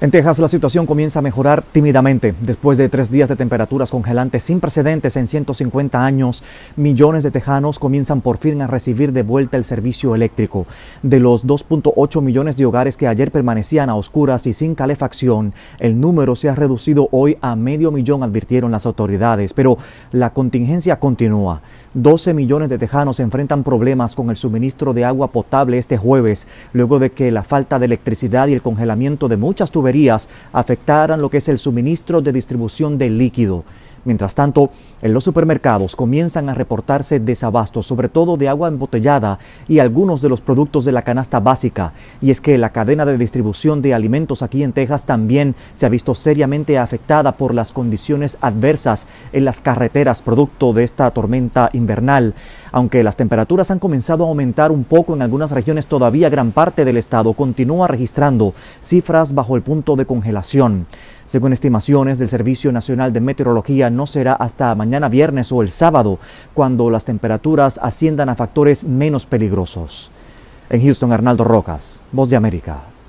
En Texas la situación comienza a mejorar tímidamente. Después de tres días de temperaturas congelantes sin precedentes en 150 años, millones de tejanos comienzan por fin a recibir de vuelta el servicio eléctrico. De los 2.8 millones de hogares que ayer permanecían a oscuras y sin calefacción, el número se ha reducido hoy a medio millón, advirtieron las autoridades. Pero la contingencia continúa. 12 millones de tejanos enfrentan problemas con el suministro de agua potable este jueves, luego de que la falta de electricidad y el congelamiento de muchas tuberías afectaran lo que es el suministro de distribución del líquido. Mientras tanto, en los supermercados comienzan a reportarse desabastos, sobre todo de agua embotellada y algunos de los productos de la canasta básica. Y es que la cadena de distribución de alimentos aquí en Texas también se ha visto seriamente afectada por las condiciones adversas en las carreteras producto de esta tormenta invernal. Aunque las temperaturas han comenzado a aumentar un poco en algunas regiones, todavía gran parte del estado continúa registrando cifras bajo el punto de congelación. Según estimaciones del Servicio Nacional de Meteorología, no será hasta mañana viernes o el sábado, cuando las temperaturas asciendan a factores menos peligrosos. En Houston, Arnaldo Rocas, Voz de América.